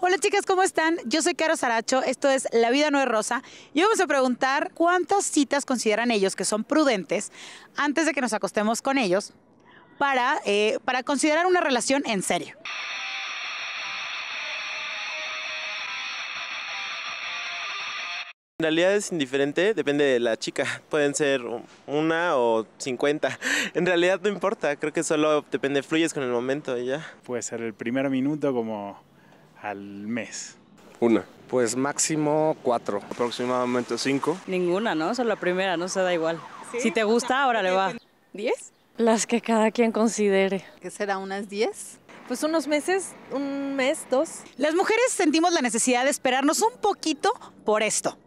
Hola chicas, ¿cómo están? Yo soy Caro Saracho, esto es La vida no es rosa y vamos a preguntar cuántas citas consideran ellos que son prudentes antes de que nos acostemos con ellos para, eh, para considerar una relación en serio. En realidad es indiferente, depende de la chica. Pueden ser una o cincuenta, En realidad no importa, creo que solo depende, fluyes con el momento y ya. Puede ser el primer minuto como al mes? Una. Pues máximo cuatro. Aproximadamente cinco. Ninguna, ¿no? Solo la primera, no se da igual. Si te gusta, ahora le va. ¿Diez? Las que cada quien considere. ¿Que será unas diez? Pues unos meses, un mes, dos. Las mujeres sentimos la necesidad de esperarnos un poquito por esto.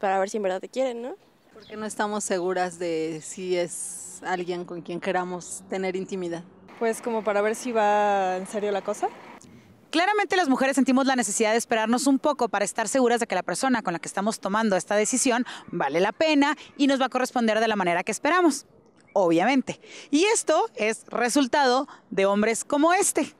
Para ver si en verdad te quieren, ¿no? Porque no estamos seguras de si es alguien con quien queramos tener intimidad. Pues como para ver si va en serio la cosa. Claramente las mujeres sentimos la necesidad de esperarnos un poco para estar seguras de que la persona con la que estamos tomando esta decisión vale la pena y nos va a corresponder de la manera que esperamos, obviamente. Y esto es resultado de hombres como este.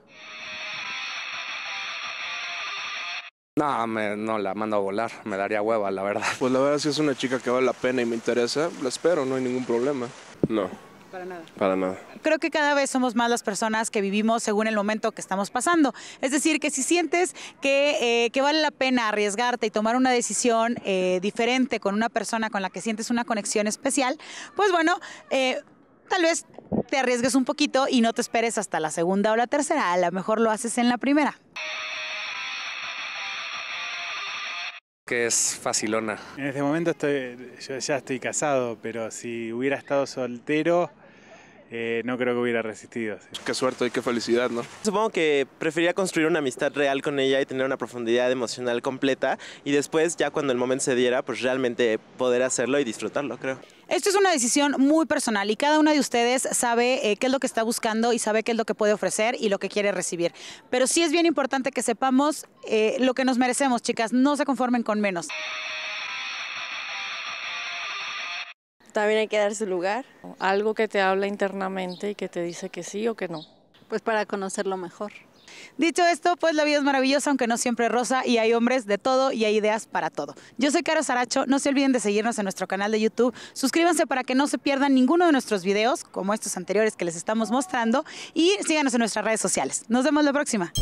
No, no la mando a volar, me daría hueva, la verdad. Pues la verdad, si es una chica que vale la pena y me interesa, la espero, no hay ningún problema. No para nada. Creo que cada vez somos más las personas que vivimos según el momento que estamos pasando. Es decir, que si sientes que, eh, vale la pena arriesgarte y tomar una decisión eh, diferente con una persona con la que sientes una conexión especial, pues bueno, eh, tal vez te arriesgues un poquito y no te esperes hasta la segunda o la tercera. A lo mejor lo haces en la primera. que es facilona. En este momento estoy, yo ya estoy casado, pero si hubiera estado soltero, eh, no creo que hubiera resistido. Qué suerte y qué felicidad, ¿no? Supongo que prefería construir una amistad real con ella y tener una profundidad emocional completa y después ya cuando el momento se diera, pues realmente poder hacerlo y disfrutarlo, creo. Esto es una decisión muy personal y cada una de ustedes sabe eh, qué es lo que está buscando y sabe qué es lo que puede ofrecer y lo que quiere recibir. Pero sí es bien importante que sepamos eh, lo que nos merecemos, chicas. No se conformen con menos. También hay que dar su lugar. Algo que te habla internamente y que te dice que sí o que no. Pues para conocerlo mejor. Dicho esto, pues la vida es maravillosa, aunque no siempre rosa, y hay hombres de todo y hay ideas para todo. Yo soy Caro Saracho, no se olviden de seguirnos en nuestro canal de YouTube, suscríbanse para que no se pierdan ninguno de nuestros videos, como estos anteriores que les estamos mostrando, y síganos en nuestras redes sociales. Nos vemos la próxima.